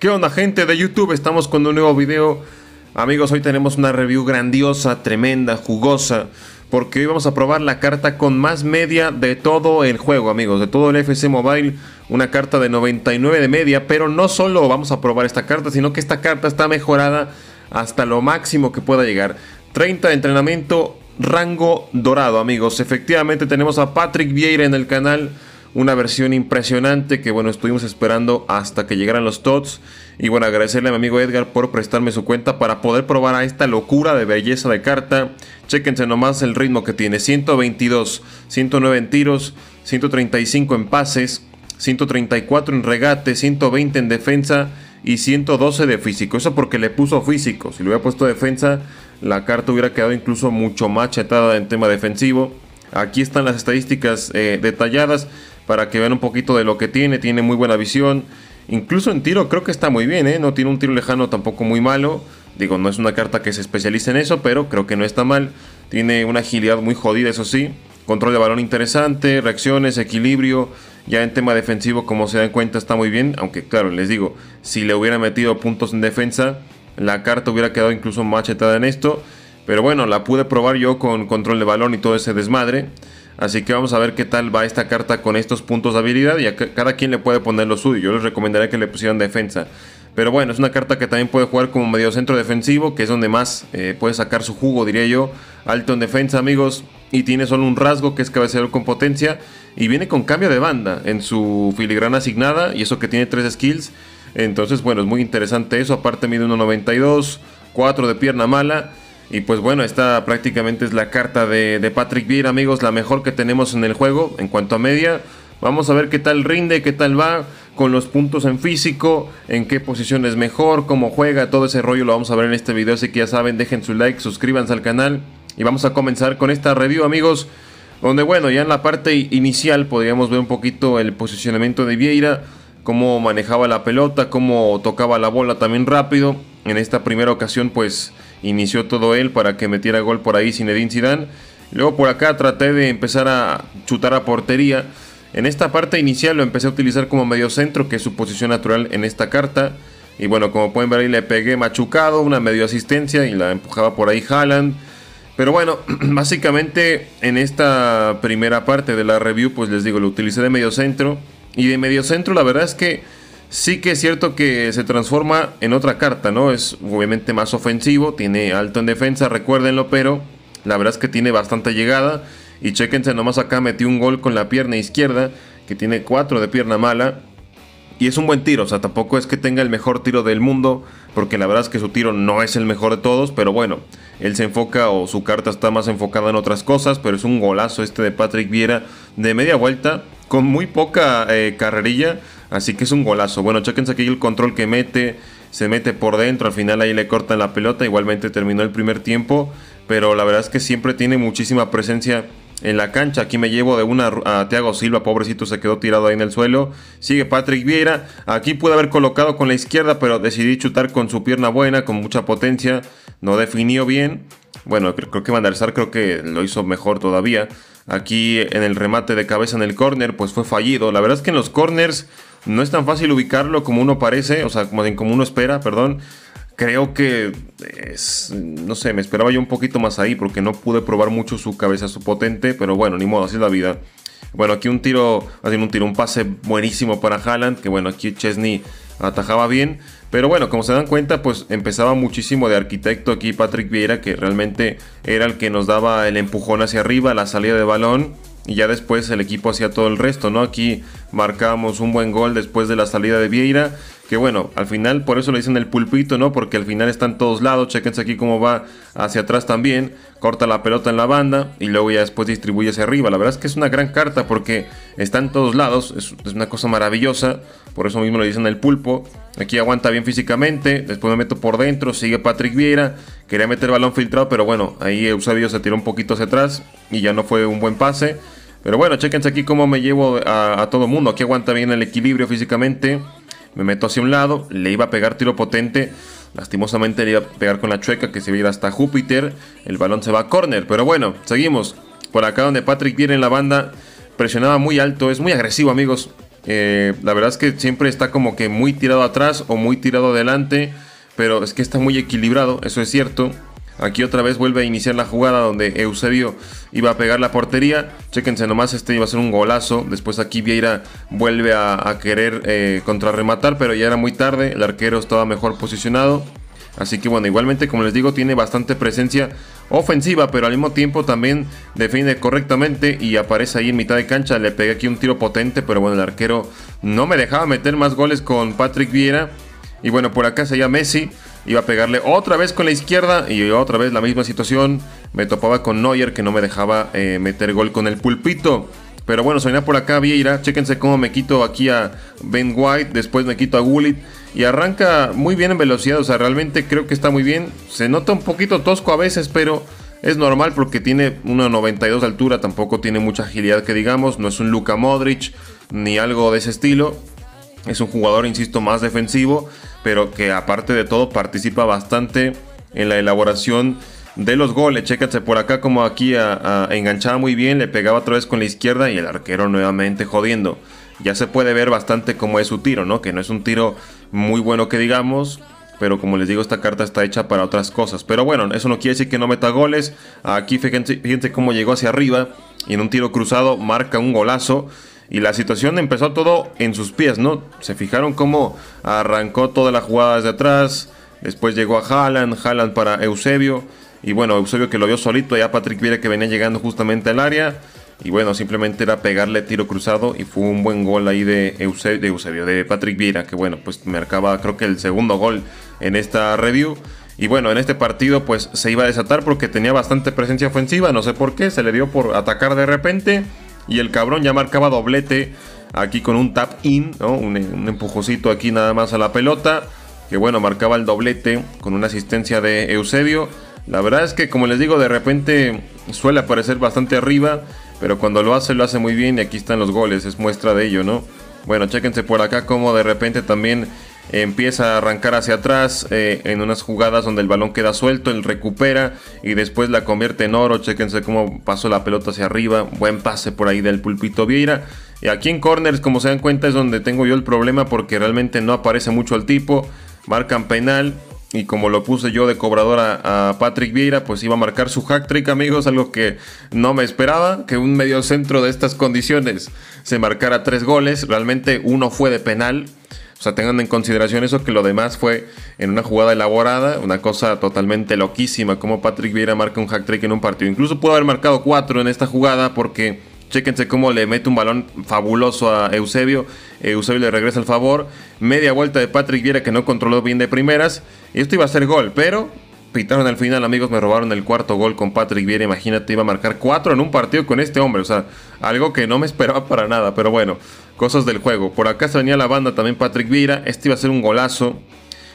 ¿Qué onda gente de YouTube? Estamos con un nuevo video. Amigos, hoy tenemos una review grandiosa, tremenda, jugosa. Porque hoy vamos a probar la carta con más media de todo el juego, amigos. De todo el FC Mobile. Una carta de 99 de media. Pero no solo vamos a probar esta carta, sino que esta carta está mejorada hasta lo máximo que pueda llegar. 30 de entrenamiento, rango dorado, amigos. Efectivamente tenemos a Patrick Vieira en el canal una versión impresionante que bueno, estuvimos esperando hasta que llegaran los TOTS. Y bueno, agradecerle a mi amigo Edgar por prestarme su cuenta para poder probar a esta locura de belleza de carta. Chequense nomás el ritmo que tiene, 122, 109 en tiros, 135 en pases, 134 en regate, 120 en defensa y 112 de físico. Eso porque le puso físico. Si le hubiera puesto defensa, la carta hubiera quedado incluso mucho más chetada en tema defensivo. Aquí están las estadísticas eh, detalladas para que vean un poquito de lo que tiene, tiene muy buena visión. Incluso en tiro creo que está muy bien, ¿eh? no tiene un tiro lejano tampoco muy malo. Digo, no es una carta que se especialice en eso, pero creo que no está mal. Tiene una agilidad muy jodida, eso sí. Control de balón interesante, reacciones, equilibrio. Ya en tema defensivo, como se dan cuenta, está muy bien. Aunque claro, les digo, si le hubiera metido puntos en defensa, la carta hubiera quedado incluso machetada en esto. Pero bueno, la pude probar yo con control de balón y todo ese desmadre. Así que vamos a ver qué tal va esta carta con estos puntos de habilidad y a cada quien le puede poner lo suyo. Yo les recomendaría que le pusieran defensa. Pero bueno, es una carta que también puede jugar como medio centro defensivo, que es donde más eh, puede sacar su jugo, diría yo. Alto en defensa, amigos. Y tiene solo un rasgo que es cabecero con potencia. Y viene con cambio de banda en su filigrana asignada. Y eso que tiene 3 skills. Entonces, bueno, es muy interesante eso. Aparte mide 1.92, 4 de pierna mala. Y pues bueno, esta prácticamente es la carta de, Patrick Vieira, amigos, la mejor que tenemos en el juego en cuanto a media. Vamos a ver qué tal rinde, qué tal va con los puntos en físico, en qué posición es mejor, cómo juega, todo ese rollo lo vamos a ver en este video. Así que ya saben, dejen su like, suscríbanse al canal y vamos a comenzar con esta review, amigos. Donde bueno, ya en la parte inicial podríamos ver un poquito el posicionamiento de Vieira, cómo manejaba la pelota, cómo tocaba la bola también rápido. En esta primera ocasión pues inició todo él para que metiera gol por ahí Zinedine Zidane. Luego por acá traté de empezar a chutar a portería. En esta parte inicial lo empecé a utilizar como medio centro que es su posición natural en esta carta. Y bueno, como pueden ver ahí le pegué machucado, una medio asistencia y la empujaba por ahí Haaland. Pero bueno, básicamente en esta primera parte de la review, pues les digo, lo utilicé de medio centro Y de medio centro la verdad es que Sí que es cierto que se transforma en otra carta, ¿no? Es obviamente más ofensivo, tiene alto en defensa, recuérdenlo, pero la verdad es que tiene bastante llegada. Y chéquense, nomás acá metió un gol con la pierna izquierda, que tiene 4 de pierna mala. Y es un buen tiro, o sea, tampoco es que tenga el mejor tiro del mundo, porque la verdad es que su tiro no es el mejor de todos, pero bueno, él se enfoca o su carta está más enfocada en otras cosas, pero es un golazo este de Patrick Viera de media vuelta, con muy poca eh, carrerilla Así que es un golazo. Bueno, chequense aquí el control que mete. Se mete por dentro. Al final ahí le cortan la pelota. Igualmente terminó el primer tiempo. Pero la verdad es que siempre tiene muchísima presencia en la cancha. Aquí me llevo de una a Thiago Silva, pobrecito, se quedó tirado ahí en el suelo. Sigue Patrick Vieira. Aquí pude haber colocado con la izquierda, pero decidí chutar con su pierna buena, con mucha potencia. No definió bien. Bueno, creo que Van creo que lo hizo mejor todavía. Aquí en el remate de cabeza en el córner, pues fue fallido. La verdad es que en los corners no es tan fácil ubicarlo como uno parece, o sea, como, como uno espera, perdón. Creo que no sé, me esperaba yo un poquito más ahí porque no pude probar mucho su cabeza, su potente, pero bueno, ni modo, así es la vida. Bueno, aquí un tiro, haciendo un tiro, un pase buenísimo para Haaland, que bueno, aquí Chesney atajaba bien. Pero bueno, como se dan cuenta, pues empezaba muchísimo de arquitecto aquí Patrick Vieira, que realmente era el que nos daba el empujón hacia arriba, la salida de balón. Y ya después el equipo hacía todo el resto, ¿no? Aquí marcamos un buen gol después de la salida de Vieira. Que bueno, al final, por eso le dicen el pulpito, ¿no? Porque al final está en todos lados. Chequense aquí cómo va hacia atrás también. Corta la pelota en la banda y luego ya después distribuye hacia arriba. La verdad es que es una gran carta porque está en todos lados. Es, una cosa maravillosa. Por eso mismo le dicen el pulpo. Aquí aguanta bien físicamente. Después me meto por dentro. Sigue Patrick Vieira. Quería meter balón filtrado, pero bueno, ahí Eusebio se tiró un poquito hacia atrás y ya no fue un buen pase. Pero bueno, chequense aquí cómo me llevo a, todo mundo. Aquí aguanta bien el equilibrio físicamente. Me meto hacia un lado, le iba a pegar tiro potente. Lastimosamente le iba a pegar con la chueca que se viera hasta Júpiter. El balón se va a córner. Pero bueno, seguimos. Por acá donde Patrick viene en la banda. Presionaba muy alto. Es muy agresivo, amigos. Eh, la verdad es que siempre está como que muy tirado atrás o muy tirado adelante. Pero es que está muy equilibrado, eso es cierto. Aquí otra vez vuelve a iniciar la jugada donde Eusebio iba a pegar la portería. Chéquense nomás, este iba a ser un golazo. Después aquí Vieira vuelve a, querer eh, contrarrematar, pero ya era muy tarde. El arquero estaba mejor posicionado. Así que bueno, igualmente como les digo, tiene bastante presencia ofensiva, pero al mismo tiempo también defiende correctamente y aparece ahí en mitad de cancha. Le pegué aquí un tiro potente, pero bueno, el arquero no me dejaba meter más goles con Patrick Vieira. Y bueno, por acá sería Messi. Iba a pegarle otra vez con la izquierda y otra vez la misma situación. Me topaba con Neuer que no me dejaba eh, meter gol con el pulpito. Pero bueno, soñar por acá Vieira. Chéquense cómo me quito aquí a Ben White. Después me quito a Gullit. Y arranca muy bien en velocidad. O sea, realmente creo que está muy bien. Se nota un poquito tosco a veces, pero es normal porque tiene una 92 de altura. Tampoco tiene mucha agilidad que digamos. No es un Luka Modric ni algo de ese estilo. Es un jugador, insisto, más defensivo, pero que aparte de todo participa bastante en la elaboración de los goles. Chécate por acá como aquí enganchaba muy bien, le pegaba otra vez con la izquierda y el arquero nuevamente jodiendo. Ya se puede ver bastante cómo es su tiro, ¿no? Que no es un tiro muy bueno que digamos, pero como les digo, esta carta está hecha para otras cosas. Pero bueno, eso no quiere decir que no meta goles. Aquí fíjense, fíjense cómo llegó hacia arriba y en un tiro cruzado marca un golazo y la situación empezó todo en sus pies, ¿no? Se fijaron cómo arrancó toda la jugada desde atrás, después llegó a Haaland, Haaland para Eusebio, y bueno, Eusebio que lo vio solito, ya Patrick Viera que venía llegando justamente al área, y bueno, simplemente era pegarle tiro cruzado y fue un buen gol ahí de Eusebio, de, Patrick Viera que bueno, pues marcaba creo que el segundo gol en esta review. Y bueno, en este partido pues se iba a desatar porque tenía bastante presencia ofensiva, no sé por qué, se le dio por atacar de repente y el cabrón ya marcaba doblete aquí con un tap in, un, empujocito aquí nada más a la pelota. Que bueno, marcaba el doblete con una asistencia de Eusebio. La verdad es que, como les digo, de repente suele aparecer bastante arriba, pero cuando lo hace, lo hace muy bien y aquí están los goles, es muestra de ello, ¿no? Bueno, chéquense por acá como de repente también empieza a arrancar hacia atrás eh, en unas jugadas donde el balón queda suelto, él recupera y después la convierte en oro. chequense cómo pasó la pelota hacia arriba. Buen pase por ahí del Pulpito Vieira. Y aquí en corners, como se dan cuenta, es donde tengo yo el problema porque realmente no aparece mucho el tipo. Marcan penal, y como lo puse yo de cobrador a, a, Patrick Vieira, pues iba a marcar su hack trick, amigos, algo que no me esperaba, que un medio centro de estas condiciones se marcara tres goles. Realmente uno fue de penal, o sea, tengan en consideración eso que lo demás fue en una jugada elaborada, una cosa totalmente loquísima, como Patrick viera marca un hack trick en un partido. Incluso pudo haber marcado cuatro en esta jugada porque Chéquense cómo le mete un balón fabuloso a Eusebio. Eusebio le regresa el favor. Media vuelta de Patrick Viera que no controló bien de primeras. y Esto iba a ser gol, pero pitaron al final, amigos, me robaron el cuarto gol con Patrick Vieira. Imagínate, iba a marcar cuatro en un partido con este hombre. O sea, algo que no me esperaba para nada. Pero bueno, cosas del juego. Por acá se venía la banda también Patrick Vieira. Este iba a ser un golazo.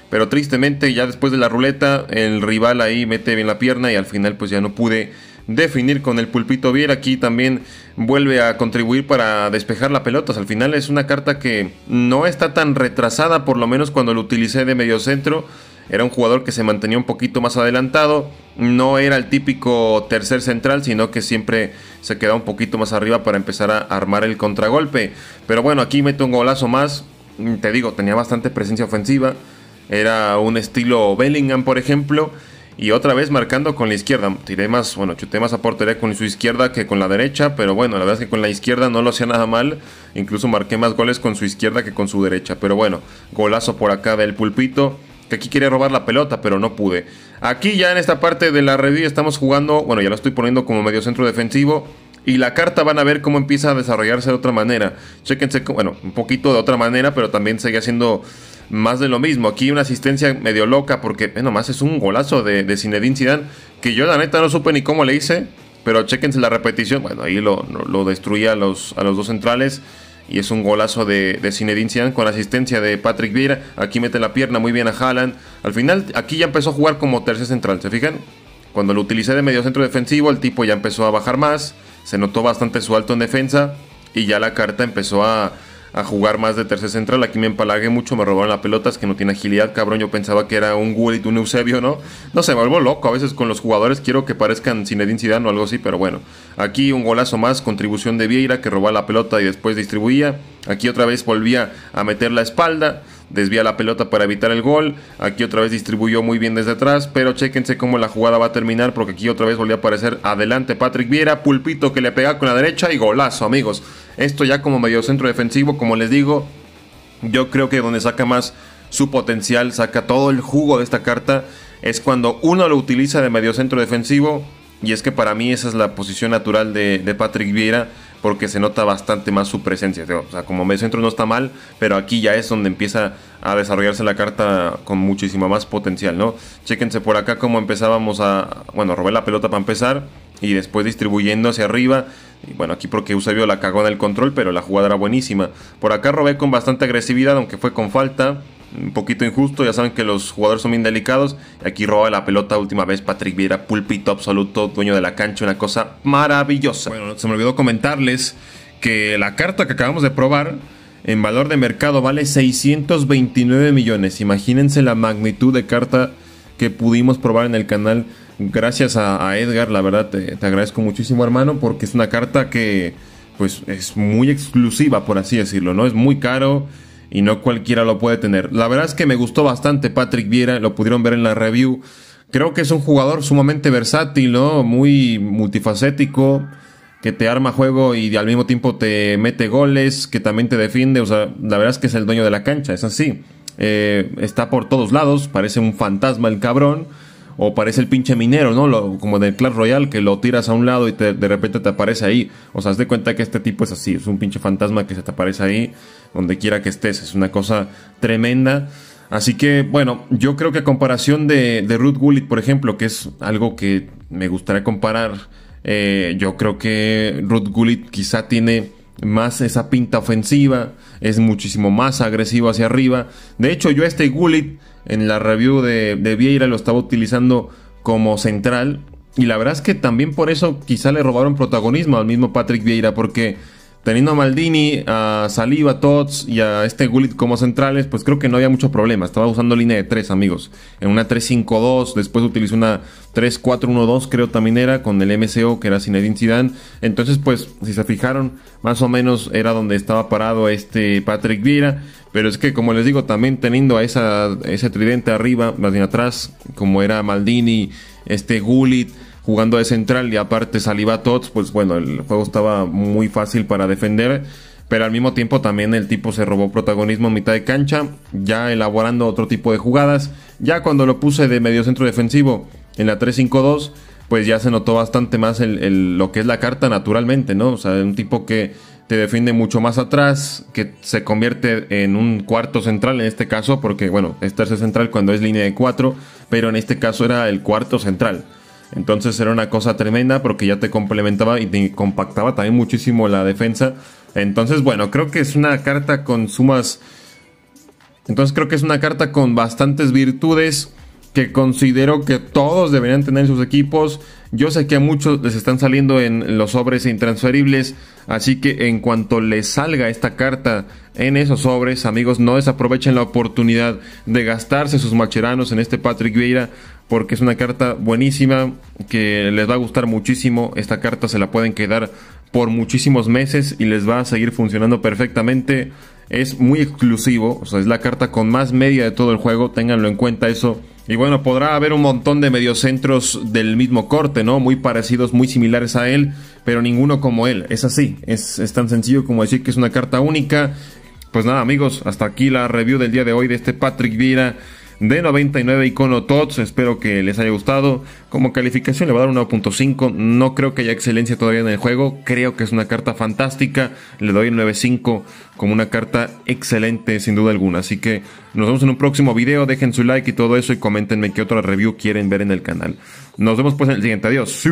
Pero tristemente, ya después de la ruleta, el rival ahí mete bien la pierna y al final pues ya no pude definir con el pulpito Viera. Aquí también vuelve a contribuir para despejar la pelota. Al final es una carta que no está tan retrasada, por lo menos cuando lo utilicé de medio centro era un jugador que se mantenía un poquito más adelantado. No era el típico tercer central, sino que siempre se quedaba un poquito más arriba para empezar a armar el contragolpe. Pero bueno, aquí mete un golazo más. Te digo, tenía bastante presencia ofensiva. Era un estilo Bellingham, por ejemplo. Y otra vez marcando con la izquierda. Tiré más, bueno, chuté más a portería con su izquierda que con la derecha. Pero bueno, la verdad es que con la izquierda no lo hacía nada mal. Incluso marqué más goles con su izquierda que con su derecha. Pero bueno, golazo por acá del pulpito aquí quería robar la pelota, pero no pude. Aquí ya en esta parte de la review estamos jugando, bueno, ya lo estoy poniendo como medio centro defensivo. Y la carta van a ver cómo empieza a desarrollarse de otra manera. chequense, bueno, un poquito de otra manera, pero también sigue haciendo más de lo mismo. Aquí una asistencia medio loca porque, eh, nomás es un golazo de, de Zinedine Zidane. Que yo la neta no supe ni cómo le hice, pero chequense la repetición. Bueno, ahí lo, destruía a los, a los dos centrales y es un golazo de, de Zinedine con la asistencia de Patrick Vieira. Aquí mete la pierna muy bien a Haaland. Al final, aquí ya empezó a jugar como tercer central, ¿se fijan? Cuando lo utilicé de medio centro defensivo, el tipo ya empezó a bajar más, se notó bastante su alto en defensa y ya la carta empezó a, a jugar más de tercer central. Aquí me empalagué mucho, me robaron la pelota, es que no tiene agilidad, cabrón. Yo pensaba que era un Gullit, un Eusebio, ¿no? No sé, me vuelvo loco. A veces con los jugadores quiero que parezcan Zinedine Zidane o algo así, pero bueno. Aquí un golazo más, contribución de Vieira que robaba la pelota y después distribuía. Aquí otra vez volvía a meter la espalda desvía la pelota para evitar el gol. Aquí otra vez distribuyó muy bien desde atrás, pero chéquense cómo la jugada va a terminar porque aquí otra vez volvió a aparecer adelante Patrick Viera, pulpito que le pega con la derecha y golazo, amigos. Esto ya como medio centro defensivo, como les digo, yo creo que donde saca más su potencial, saca todo el jugo de esta carta, es cuando uno lo utiliza de medio centro defensivo. Y es que para mí esa es la posición natural de, de Patrick Viera porque se nota bastante más su presencia. O sea, como medio centro no está mal, pero aquí ya es donde empieza a desarrollarse la carta con muchísimo más potencial, ¿no? Chéquense por acá como empezábamos a, bueno, robé la pelota para empezar y después distribuyendo hacia arriba. Y bueno, aquí porque Eusebio la cagó en el control, pero la jugada era buenísima. Por acá robé con bastante agresividad, aunque fue con falta un poquito injusto, ya saben que los jugadores son bien delicados. Aquí roba la pelota última vez Patrick Viera, pulpito absoluto, dueño de la cancha, una cosa maravillosa. Bueno, se me olvidó comentarles que la carta que acabamos de probar en valor de mercado vale 629 millones. Imagínense la magnitud de carta que pudimos probar en el canal. Gracias a, Edgar, la verdad te, agradezco muchísimo hermano porque es una carta que pues es muy exclusiva por así decirlo, ¿no? Es muy caro y no cualquiera lo puede tener. La verdad es que me gustó bastante Patrick Viera, lo pudieron ver en la review. Creo que es un jugador sumamente versátil, ¿no? Muy multifacético, que te arma juego y al mismo tiempo te mete goles, que también te defiende. O sea, la verdad es que es el dueño de la cancha, es así. Eh, está por todos lados, parece un fantasma el cabrón. O parece el pinche minero, ¿no? como de Clash Royale, que lo tiras a un lado y de repente te aparece ahí. O sea, haz de cuenta que este tipo es así, es un pinche fantasma que se te aparece ahí, donde quiera que estés. Es una cosa tremenda. Así que, bueno, yo creo que a comparación de, de Ruth Gullit, por ejemplo, que es algo que me gustaría comparar, eh, yo creo que Ruth Gullit quizá tiene más esa pinta ofensiva, es muchísimo más agresivo hacia arriba. De hecho, yo este Gullit en la review de, Vieira lo estaba utilizando como central. Y la verdad es que también por eso quizá le robaron protagonismo al mismo Patrick Vieira, porque teniendo a Maldini, a Saliva, a Tots y a este Gullit como centrales, pues creo que no había mucho problema. Estaba usando línea de 3, amigos. En una 3-5-2, después utilizó una 3-4-1-2, creo también era, con el MCO, que era Zinedine Zidane. Entonces, pues, si se fijaron, más o menos era donde estaba parado este Patrick Vieira. Pero es que, como les digo, también teniendo a esa, ese tridente arriba, más bien atrás, como era Maldini, este Gullit jugando de central y aparte saliva tots, pues bueno, el juego estaba muy fácil para defender. Pero al mismo tiempo también el tipo se robó protagonismo en mitad de cancha, ya elaborando otro tipo de jugadas. Ya cuando lo puse de medio centro defensivo en la 3-5-2, pues ya se notó bastante más lo que es la carta naturalmente, ¿no? O sea, un tipo que te defiende mucho más atrás, que se convierte en un cuarto central en este caso, porque bueno, es tercer central cuando es línea de cuatro, pero en este caso era el cuarto central. Entonces era una cosa tremenda porque ya te complementaba y te compactaba también muchísimo la defensa. Entonces, bueno, creo que es una carta con sumas. Entonces creo que es una carta con bastantes virtudes que considero que todos deberían tener en sus equipos. Yo sé que a muchos les están saliendo en los sobres intransferibles, así que en cuanto les salga esta carta en esos sobres, amigos, no desaprovechen la oportunidad de gastarse sus macheranos en este Patrick Vieira, porque es una carta buenísima que les va a gustar muchísimo. Esta carta se la pueden quedar por muchísimos meses y les va a seguir funcionando perfectamente. Es muy exclusivo, es la carta con más media de todo el juego, ténganlo en cuenta eso y bueno, podrá haber un montón de mediocentros del mismo corte, ¿no? Muy parecidos, muy similares a él, pero ninguno como él. Es así, es, tan sencillo como decir que es una carta única. Pues nada, amigos, hasta aquí la review del día de hoy de este Patrick Vira de 99 icono TOTS. Espero que les haya gustado. Como calificación le voy a dar un 9.5 No creo que haya excelencia todavía en el juego. Creo que es una carta fantástica. Le doy el 9.5 como una carta excelente sin duda alguna. Así que nos vemos en un próximo video. Dejen su like y todo eso y coméntenme qué otra review quieren ver en el canal. Nos vemos pues en el siguiente. Adiós.